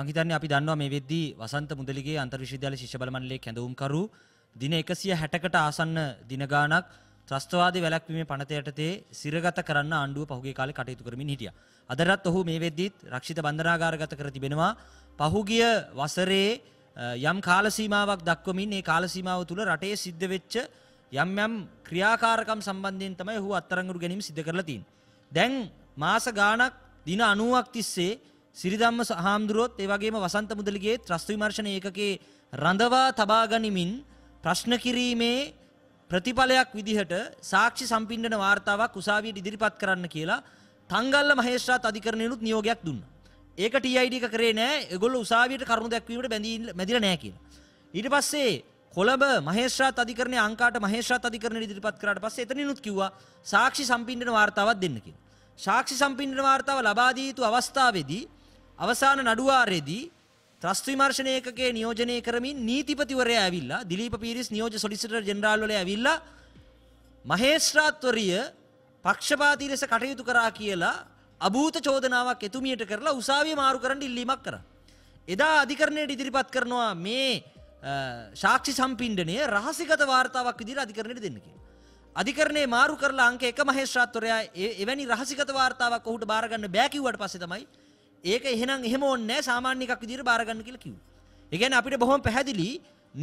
මංහිතන්නේ අපි දන්නවා මේ වෙද්දී වසන්ත මුදලිගේ අන්තර්විශ්වවිද්‍යාල ශිෂ්‍ය බලමණ්ඩලයේ කැඳවුම්කරු දින 160කට ආසන්න දින ගාණක් ත්‍රස්තවාදී වැළැක්වීමේ පනත යටතේ සිරගත කරන්න ආණ්ඩුව පහුගිය කාලේ කටයුතු කරමින් හිටියා. අදටත් ඔහු මේ වෙද්දීත් රක්ෂිත බන්ධනාගාරගත කර තිබෙනවා. පහුගිය වසරේ යම් කාල සීමාවක් දක්වමින් ඒ කාල සීමාව තුළ රටේ සිද්ධ වෙච්ච යම් යම් ක්‍රියාකාරකම් සම්බන්ධයෙන් තමයි ඔහු අත්අඩංගුරු ගැනීම සිදු කරලා තියෙන්නේ. දැන් මාස ගාණක් දින 90ක් තිස්සේ සිරිධම්ම හාමුදුරුවොත් ඒ වගේම වසන්ත මුදලිගේ ත්‍රස්ත විමර්ශන ඒකකේ රඳවා තබා ගනිමින් ප්‍රශ්න කිරීමේ ප්‍රතිඵලයක් විදිහට සාක්ෂි සම්පින්ඩන වාර්තාවක් උසාවියට ඉදිරිපත් කරන්න කියලා තංගල්ල මහේෂ්ත්‍රාත් අධිකරණයනුත් නියෝගයක් දුන්නා. ඒක TID එක කරේ නෑ. ඒගොල්ලෝ උසාවියට කරුණු දැක්වීමට බැඳී මැදිලා නෑ කියලා. ඊට පස්සේ කොළඹ මහේෂ්ත්‍රාත් අධිකරණය අංකාට මහේෂ්ත්‍රාත් අධිකරණයට ඉදිරිපත් කරාට පස්සේ එතනිනුත් කිව්වා සාක්ෂි සම්පින්ඩන වාර්තාවක් දෙන්න කියලා. සාක්ෂි සම්පින්ඩන වාර්තාව ලබා දිය යුතු අවස්ථාවේදී අවසාන නඩුවාරයේදී ත්‍රස්ත විමර්ශන ඒකකයේ නියෝජනය කරමින් නීතිපතිවරයා ඇවිල්ලා දිලීප පීරිස් නියෝජ්‍ය සොලිසිටර් ජෙනරාල් වල ඇවිල්ලා මහේස්ත්‍රාත්වරිය පක්ෂපාතී ලෙස කටයුතු කරා කියලා අභූත චෝදනාවක් එතුමියට කරලා උසාවිය මාරු කරන්න ඉල්ලීමක් කරා. එදා අධිකරණයට ඉදිරිපත් කරනවා මේ සාක්ෂි සම්පින්ඩනය රහසිගත වාර්තාවක් විදිහට අධිකරණයට දෙන්න කියලා. අධිකරණේ මාරු කරලා අංක 1 මහේස්ත්‍රාත්වරයා එවැනි රහසිගත වාර්තාවක් ඔහුට බාර ගන්න බෑ කිව්වට පස්සේ තමයි ඒක එහෙනම් එහෙම ඕනේ නැහැ සාමාන්‍ය එකක් විදිහට බාර ගන්න කියලා කිව්වා. ඒ කියන්නේ අපිට බොහොම පැහැදිලි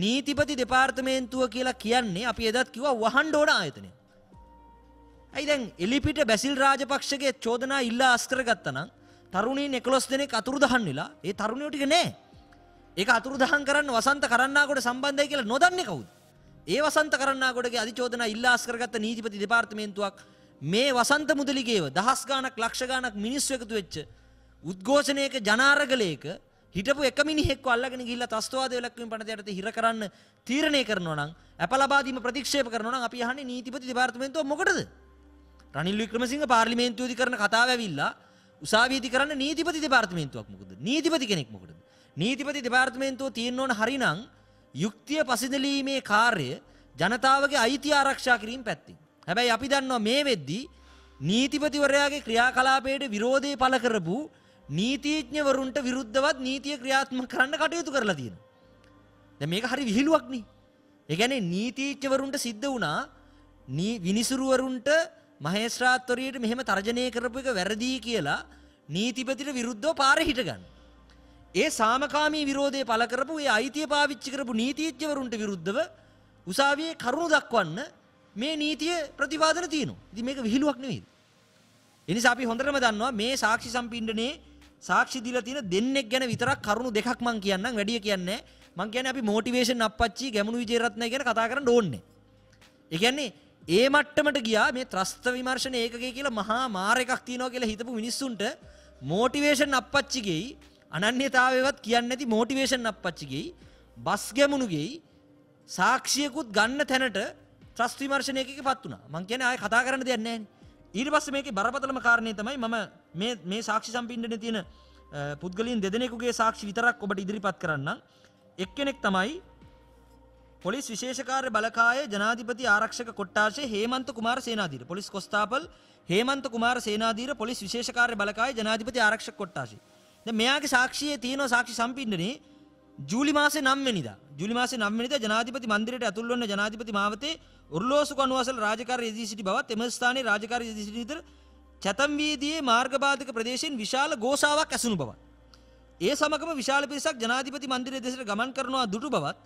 නීතිපති දෙපාර්තමේන්තුව කියලා කියන්නේ අපි එදත් කිව්වා වහන්න ඕන ආයතනය. ඇයි දැන් එලිපිට බැසිල් රාජපක්ෂගේ චෝදනා ඉල්ලා අස්කර ගත්තනම් තරුණීන් 11 දෙනෙක් අතුරුදහන් වෙලා ඒ තරුණියෝ ටික නෑ. ඒක අතුරුදහන් කරන්න වසන්ත කරන්නාගොඩ සම්බන්ධයි කියලා නොදන්නේ කවුද? ඒ වසන්ත කරන්නාගොඩගේ අධිචෝදනා ඉල්ලා අස්කර ගත්ත නීතිපති දෙපාර්තමේන්තුවක් මේ වසන්ත මුදලිගේව දහස් ගාණක් ලක්ෂ ගාණක් මිනිස්සු එකතු වෙච්ච උද්ඝෝෂණයක ජනාරගලයක හිටපු එක මිනිහෙක්ව අල්ලගෙන ගිහිල්ලා ත්‍රස්තවාද වලක්වීම පනත යටතේ හිර කරන්න තීරණය කරනවා නම් අප ලබා දීම ප්‍රතික්ෂේප කරනවා නම් අපි අහන්නේ නීතිපති දෙපාර්තමේන්තුව මොකටද? රනිල් වික්‍රමසිංහ පාර්ලිමේන්තුවේදී කරන කතාව ඇවිල්ලා උසාවියේදී කරන්න නීතිපති දෙපාර්තමේන්තුවක් මොකද? නීතිපති කෙනෙක් මොකටද? නීතිපති දෙපාර්තමේන්තුව තියෙන්න ඕන හරිනම් යුක්තිය පසිඳලීමේ කාර්යය ජනතාවගේ අයිතිය ආරක්ෂා කිරීම පැත්තෙන්. හැබැයි අපි දන්නවා මේ වෙද්දී නීතිපතිවරයාගේ ක්‍රියාකලාපයට විරෝධය පළ කරපු නීතිඥවරුන්ට විරුද්ධවත් නීතිය ක්‍රියාත්මක කරන්න කටයුතු කරලා තියෙනවා. දැන් මේක හරි විහිළුවක් නේ. ඒ කියන්නේ නීතිඥවරුන්ට සිද්ධ වුණා විනිසුරුවරුන්ට මහේස්ත්‍රාත්වරියට මෙහෙම තර්ජනය කරපු එක වැරදි කියලා නීතිපතිට විරුද්ධව පාරේ හිටගන්න. ඒ සාමකාමී විරෝධය පළ කරපු ඒ අයිතිය පාවිච්චි කරපු නීතිඥවරුන්ට විරුද්ධව උසාවියේ කරුණු දක්වන්න මේ නීතිය ප්‍රතිපාදන තියෙනවා. ඉතින් මේක විහිළුවක් නෙවෙයි. එනිසා අපි හොඳටම දන්නවා මේ සාක්ෂි සම්පීඩනයේ සාක්ෂි දීලා තියෙන දෙන්නෙක් ගැන විතරක් කරුණු දෙකක් මං කියන්නම් වැඩිය කියන්නේ මං කියන්නේ අපි මොටිවේෂන් අප්පච්චි ගැමුණු විජේරත්න ගැන කතා කරන්න ඕනේ. ඒ කියන්නේ ඒ මට්ටමට ගියා මේ ත්‍රස්ත විමර්ශන ඒකකය කියලා මහා මාර එකක් තියෙනවා කියලා හිතපු මිනිස්සුන්ට මොටිවේෂන් අප්පච්චිගෙයි අනන්‍යතාවයවත් කියන්නේ නැති මොටිවේෂන් අප්පච්චිගෙයි බස් ගැමුණුගෙයි සාක්ෂියකුත් ගන්න තැනට ත්‍රස්ත විමර්ශන ඒකකේ පත් වුණා. මං කියන්නේ ආයේ කතා කරන්න දෙයක් නැහැ ඊට පස්සේ මේකේ බරපතලම කාරණේ තමයි මම මේ මේ සාක්ෂි සම්පින්ඩන තියෙන පුද්ගලින් දෙදෙනෙකුගේ සාක්ෂි විතරක් ඔබට ඉදිරිපත් කරන්න එක්කෙනෙක් තමයි පොලිස් විශේෂකාරය බලකාය ජනාධිපති ආරක්ෂක කොට්ටාශය හේමන්ත කුමාර සේනාදීර පොලිස් කොස්ථාපල් හේමන්ත කුමාර සේනාදීර පොලිස් විශේෂකාරය බලකාය ජනාධිපති ආරක්ෂක කොට්ටාශය දැන් මෙයාගේ සාක්ෂියේ තියෙන සාක්ෂි සම්පින්ඩනේ ජූලි මාසේ 9 වෙනිදා ජූලි මාසේ 9 වෙනිදා ජනාධිපති මන්දිරයට ඇතුල් වන ජනාධිපති මාවතේ උර්ලෝසු කණුවසල රාජකාරී යෙදී සිටි බවත් එම ස්ථානයේ රාජකාරී යෙදී සිටි විතර චතම්වීදයේ මාර්ගබාධක ප්‍රදේශයෙන් විශාල ගෝසාාවක් ඇසුණු බවත්. ඒ සමගම විශාල පිරිසක් ජනාධිපති මන්දිරය දෙසට ගමන් කරනවා දුටු බවත්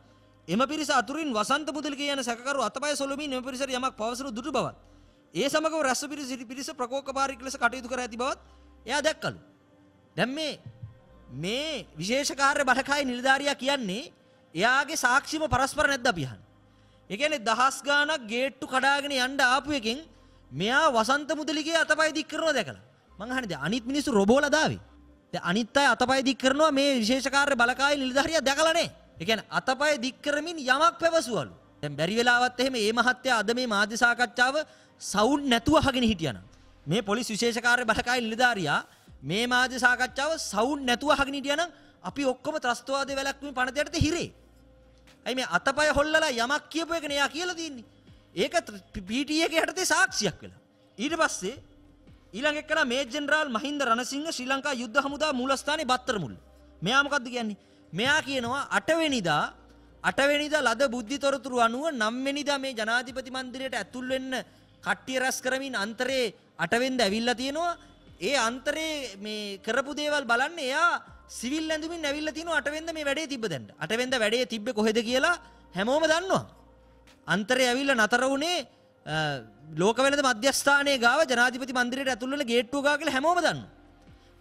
එම පිරිස අතුරින් වසන්ත මුදල් කියන සැකරු අතපය සොලමින් එම පිරිසට යමක් පවසනු දුටු බවත් ඒ සමග රැස්ස පිරිස සිටි පිරිස ප්‍රකෝපකාරී ලෙස කටයුතු කර ඇති බවත් එයා දැක්කලු. දැන් මේ මේ විශේෂකාර්ය බටකායි නිලධාරියා කියන්නේ එයාගේ සාක්ෂිම පරස්පර නැද්ද අපි අහන්නේ. ඒ කියන්නේ දහස් ගාණක් ගේට්ටු කඩාගෙන යන්න ආපු එකෙන් මෙයා වසන්ත මුදලිගේ අතපය දික් කරනවා දැකලා. මං අහන්නේ දැන් අනිත් මිනිස්සු රොබෝලා දාවේ. දැන් අනිත් අය අතපය දික් කරනවා මේ විශේෂ කාර්ය බලකායේ නිලධාරියා දැකලා නැහැ. ඒ කියන්නේ අතපය දික් කරමින් යමක් පැවසුවලු. දැන් බැරි වෙලාවත් එහෙම මේ මහත්තයා අද මේ මාධ්‍ය සාකච්ඡාව සවුන්ඩ් නැතුව අහගෙන හිටියානම් මේ පොලිස් විශේෂ කාර්ය බලකායේ නිලධාරියා මේ මාධ්‍ය සාකච්ඡාව සවුන්ඩ් නැතුව අහගෙන හිටියානම් අපි ඔක්කොම ත්‍රස්තවාදී වැලැක්වීම පණ දෙයට හිරේ. ඇයි මේ අතපය හොල්ලලා යමක් කියපු එක නෙයා කියලා තින්නේ. ඒක පිටියක යටතේ සාක්ෂියක් වෙලා. ඊට පස්සේ ඊළඟ එක්කන මේ ජෙනරාල් මහින්ද රණසිංහ ශ්‍රී ලංකා යුද්ධ හමුදා මූලස්ථානයේ බත්තරමුල්ල. මෙයා මොකද්ද කියන්නේ? මෙයා කියනවා 8 වෙනිදා 8 වෙනිදා ලද බුද්ධි තොරතුරු අනුව 9 වෙනිදා මේ ජනාධිපති මන්දිරයට ඇතුල් වෙන්න කට්ටිය රැස් කරමින් අන්තරේ 8 වෙනිදා ඇවිල්ලා තියෙනවා. ඒ අන්තරේ මේ කරපු දේවල් බලන්න එයා සිවිල් ඇඳුමින් ඇවිල්ලා තියෙනවා 8 වෙනිදා මේ වැඩේ තිබ්බ දැන්න. 8 වෙනිදා වැඩේ තිබ්බේ කොහෙද කියලා හැමෝම දන්නවා. අන්තරය ඇවිල්ලා නතර වුණේ ලෝක වෙනද මධ්‍යස්ථානයේ ගාව ජනාධිපති මන්දිරයට ඇතුල් වෙන ගේට්ටුව ගාව කියලා හැමෝම දන්නවා.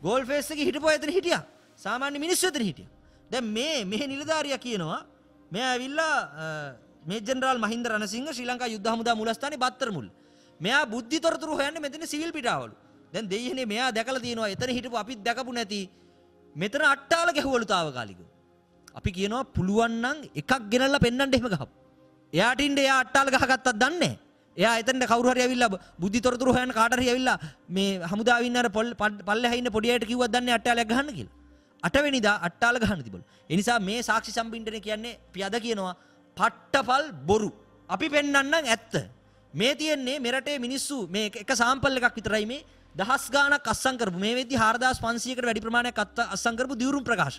ගෝල් ෆේස් එකේ හිටපුවා එතන හිටියා. සාමාන්‍ය මිනිස්සු එතන හිටියා. දැන් මේ මෙහි නිලධාරියා කියනවා මෙයා ඇවිල්ලා මේ ජෙනරාල් මහින්ද රණසිංහ ශ්‍රී ලංකා යුද්ධ හමුදා මූලස්ථානේ බත්තරමුල්ල. මෙයා බුද්ධි තොරතුරු හොයන්නේ මෙතන සිවිල් පිටාවලු. දැන් දෙයියනේ මෙයා දැකලා තියෙනවා එතන හිටපු අපිත් දැකපු නැති මෙතන අට්ටාල ගැහුවලු తాවකාලිකව. අපි කියනවා පුළුවන් නම් එකක් ගෙනල්ලා පෙන්වන්න එහෙම ගහපු. එයාට ඉන්න එයා අට්ටාල ගහගත්තත් දන්නේ එයා එතනට කවුරු හරි ඇවිල්ලා බුද්ධි තොරතුරු හොයන කාට හරි ඇවිල්ලා මේ හමුදාවේ ඉන්න අර පල්ලෙහා ඉන්න පොඩි අයට කිව්වත් දන්නේ අට්ටාලයක් ගහන්න කියලා. අටවෙනිදා අට්ටාල ගහන්න තිබුණා. ඒ නිසා මේ සාක්ෂි සම්බින්දනේ කියන්නේ පියද කියනවා පට්ටපල් බොරු. අපි පෙන්වන්නම් ඇත්ත. මේ තියෙන්නේ මෙරටේ මිනිස්සු මේ එක සාම්පල් එකක් විතරයි මේ දහස් ගානක් අස්සං කරපු මේ වෙද්දි 4500කට වැඩි ප්‍රමාණයක් අස්සං කරපු දියුරුම් ප්‍රකාශ.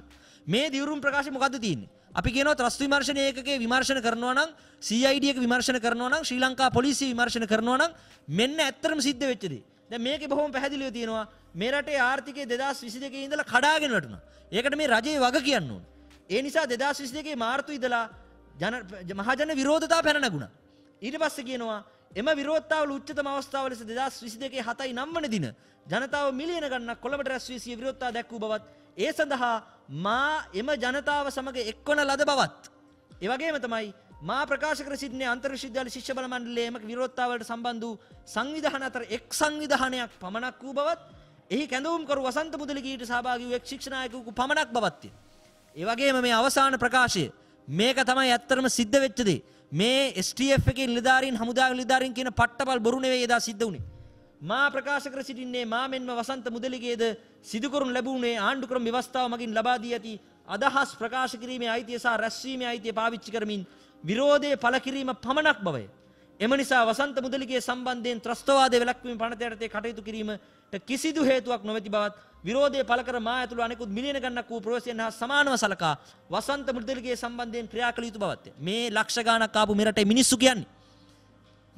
මේ දියුරුම් ප්‍රකාශය මොකද්ද තියෙන්නේ? අපි කියනවා ත්‍රස්ත විමර්ශන ඒකකයේ විමර්ශන කරනවා නම් CID එක විමර්ශන කරනවා නම් ශ්‍රී ලංකා පොලිසිය විමර්ශන කරනවා නම් මෙන්න ඇත්තටම සිද්ධ වෙච්ච දේ. දැන් මේකේ බොහොම පැහැදිලිව තියෙනවා මේ රටේ ආර්ථිකය 2022 ඉඳලා කඩාගෙන වැටුණා. ඒකට මේ රජයේ වග කියන්න ඕන. ඒ නිසා 2022 මාර්තු ඉඳලා ජන මහජන විරෝධතා පැන නැගුණා. ඊට පස්සේ කියනවා එම විරෝධතාවල උච්චතම අවස්ථාව ලෙස 2022 7යි 9 වන දින ජනතාව මිලියන ගණනක් කොළඹට රැස් වී සිය විරෝධතාව දැක් වූ බවත් ඒ සඳහා මා එම ජනතාව සමග එක්වන ලද බවත් ඒ වගේම තමයි මා ප්‍රකාශ කර සිටින්නේ අන්තර්විශ්වවිද්‍යාල ශිෂ්‍ය බල මණ්ඩලයේ එම විරෝධතාවලට සම්බන්ධ වූ සංවිධාන අතර එක් සංවිධානයක් පමණක් වූ බවත් එහි කැඳවුම් කරු වසන්ත පුදලිකීට සහභාගී වූ එක් ශික්ෂණායකයෙකු පමණක් බවත් ඒ වගේම මේ අවසාන ප්‍රකාශය මේක තමයි ඇත්තටම සිද්ධ වෙච්ච දේ මේ STF එකේ නිලධාරීන් හමුදාවේ නිලධාරීන් කියන පට්ටපල් බොරු නෙවෙයි එදා සිද්ධ වුණේ. මා ප්‍රකාශ කර සිටින්නේ මා මෙන්ම වසන්ත මුදලිගේද සිදු කරනු ලැබුණේ ආණ්ඩු ක්‍රම ව්‍යවස්ථාව මගින් ලබා දී ඇති අදහස් ප්‍රකාශ කිරීමේ අයිතිය සහ රැස්වීමේ අයිතිය පාවිච්චි කරමින් විරෝධයේ පළ කිරීම පමණක් බවය. එම නිසා වසන්ත මුදලිගේ සම්බන්ධයෙන් ත්‍රස්තවාදය වැළැක්වීම පනත යටතේ කටයුතු කිරීමට කිසිදු හේතුවක් නොමැති බවත් විරෝධය පළ කර මා ඇතුළු අනෙකුත් මිලියන ගණනක් වූ ප්‍රවේශයන් හා සමානව සලකා වසන්ත මුදලිගේ සම්බන්ධයෙන් ක්‍රියා කළ යුතු බවත් මේ ලක්ෂ ගණනක් ආපු මෙරටේ මිනිස්සු කියන්නේ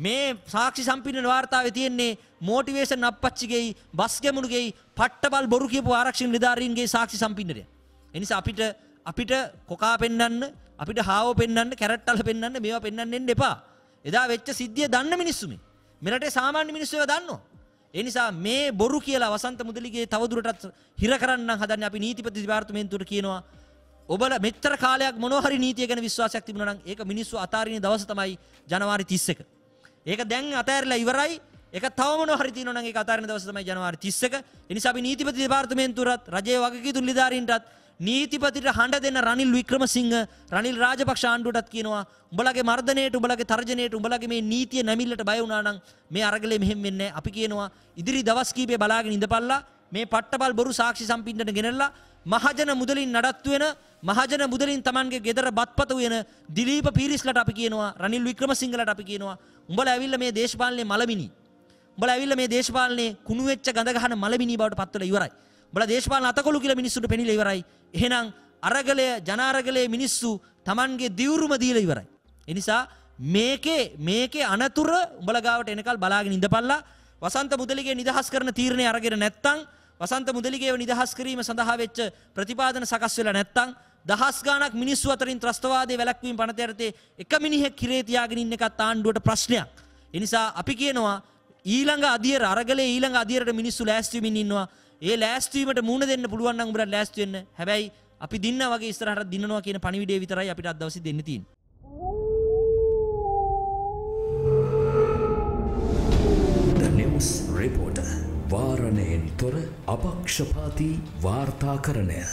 මේ සාක්ෂි සම්පින්න වාර්තාවේ තියෙන්නේ මෝටිවේෂන් අප්පච්චිගේයි බස් ගැමුණුගේයි පට්ටබල් බොරු කියපු ආරක්ෂක නිලධාරීන්ගේ සාක්ෂි සම්පින්නරය. ඒ නිසා අපිට අපිට කොකා පෙන්වන්න අපිට හාව පෙන්වන්න කැරට් අල පෙන්වන්න මේවා පෙන්වන්න එන්න එපා. එදා වෙච්ච සිද්ධිය දන්න මිනිස්සු මේ. මෙරටේ සාමාන්‍ය මිනිස්සු ඒවා දන්නවා. ඒ නිසා මේ බොරු කියලා වසන්ත මුදලිගේ තවදුරටත් හිර කරන්න හදන්නේ අපි නීතිපති දෙපාර්තමේන්තුවට කියනවා. ඔබල මෙච්චර කාලයක් මොනවා හරි නීතිය ගැන විශ්වාසයක් තිබුණා නම් ඒක මිනිස්සු අතාරින දවස තමයි ජනවාරි 31. ඒක දැන් අතෑරලා ඉවරයි. ඒක තව මොනවා හරි තියෙනවා නම් ඒක අතාරින දවස තමයි ජනවාරි 31. ඒ නිසා අපි නීතිපති දෙපාර්තමේන්තුවත් රජයේ වගකීතු නිලධාරීන්ටත් නීතිපතිට හඬ දෙන්න රනිල් වික්‍රමසිංහ රනිල් රාජපක්ෂ ආණ්ඩුවටත් කියනවා උඹලගේ මර්ධනයට උඹලගේ තර්ජනයට උඹලගේ මේ නීතිය නැමිල්ලට බය වුණා නම් මේ අරගලේ මෙහෙම වෙන්නේ අපි කියනවා ඉදිරි දවස් කීපය බලාගෙන ඉඳපල්ලා මේ පට්ටපල් බොරු සාක්ෂි සම්පින්ඩන ගෙනල්ලා මහජන මුදලින් නඩත්තු වෙන මහජන මුදලින් Tamanගේ ගෙදර බත්පත වෙන දිලීප පීරිස්ලට අපි කියනවා රනිල් වික්‍රමසිංහලට අපි කියනවා උඹලා ඇවිල්ලා මේ දේශපාලනේ මලමිනි උඹලා ඇවිල්ලා මේ දේශපාලනේ කුණු වෙච්ච ගඳ ගහන මලමිනි බවට පත්වලා ඉවරයි බල දේශපාලන අතකොළු කියලා මිනිස්සුන්ට පෙනිලා ඉවරයි. එහෙනම් අරගලය ජනාරගලයේ මිනිස්සු Tamanගේ දියුරුම දීලා ඉවරයි. ඒ නිසා මේකේ මේකේ අනතුර උඹලා ගාවට එනකල් බලාගෙන ඉඳපල්ලා වසන්ත මුදලිගේ නිදහස් කරන තීරණය අරගෙන නැත්තම් වසන්ත මුදලිගේව නිදහස් කිරීම සඳහා වෙච්ච ප්‍රතිපාදන සකස් වෙලා නැත්තම් දහස් ගාණක් මිනිස්සු අතරින් ත්‍රස්තවාදයේ වැළැක්වීම පනත යටතේ එක මිනිහෙක් කිරේ තියාගෙන ඉන්න එකත් ආණ්ඩුවට ප්‍රශ්නයක්. ඒ නිසා අපි කියනවා ඊළඟ අධියර අරගලේ ඊළඟ අධියරට මිනිස්සු ලෑස්ති වෙමින් ඉන්නවා. ඒ ලෑස්තුවීමට මුණ දෙන්න පුළුවන් නම් උඹලා ලෑස්ති වෙන්න. හැබැයි අපි දින්න වගේ ඉස්සරහට දිනනවා කියන පණිවිඩය විතරයි අපිට අද දවසේ දෙන්න තියෙන්නේ. The News Reporter වාරණයෙන් තොර අපක්ෂපාතී වාර්තාකරණය